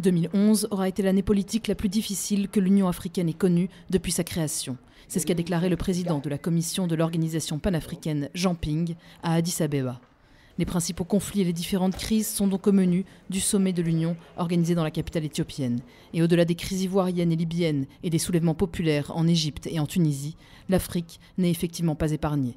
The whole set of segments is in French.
2011 aura été l'année politique la plus difficile que l'Union africaine ait connue depuis sa création. C'est ce qu'a déclaré le président de la commission de l'organisation panafricaine, Jean Ping, à Addis Abeba. Les principaux conflits et les différentes crises sont donc au menu du sommet de l'Union organisé dans la capitale éthiopienne. Et au-delà des crises ivoiriennes et libyennes et des soulèvements populaires en Égypte et en Tunisie, l'Afrique n'est effectivement pas épargnée.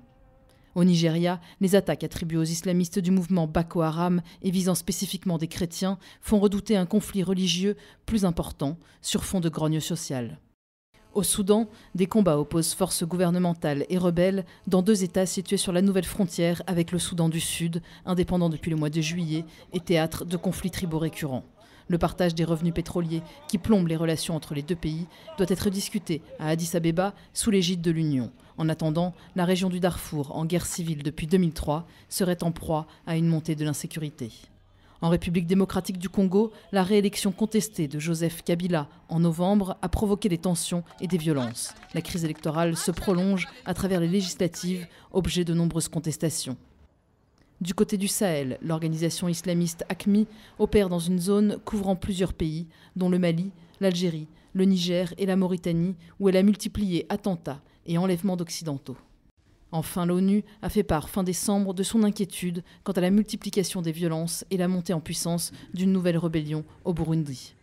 Au Nigeria, les attaques attribuées aux islamistes du mouvement Boko Haram et visant spécifiquement des chrétiens font redouter un conflit religieux plus important sur fond de grogne sociale. Au Soudan, des combats opposent forces gouvernementales et rebelles dans deux États situés sur la nouvelle frontière avec le Soudan du Sud, indépendant depuis le mois de juillet et théâtre de conflits tribaux récurrents. Le partage des revenus pétroliers qui plombent les relations entre les deux pays doit être discuté à Addis Abeba sous l'égide de l'Union. En attendant, la région du Darfour, en guerre civile depuis 2003, serait en proie à une montée de l'insécurité. En République démocratique du Congo, la réélection contestée de Joseph Kabila en novembre a provoqué des tensions et des violences. La crise électorale se prolonge à travers les législatives, objet de nombreuses contestations. Du côté du Sahel, l'organisation islamiste ACMI opère dans une zone couvrant plusieurs pays, dont le Mali, l'Algérie, le Niger et la Mauritanie, où elle a multiplié attentats et enlèvements d'Occidentaux. Enfin, l'ONU a fait part fin décembre de son inquiétude quant à la multiplication des violences et la montée en puissance d'une nouvelle rébellion au Burundi.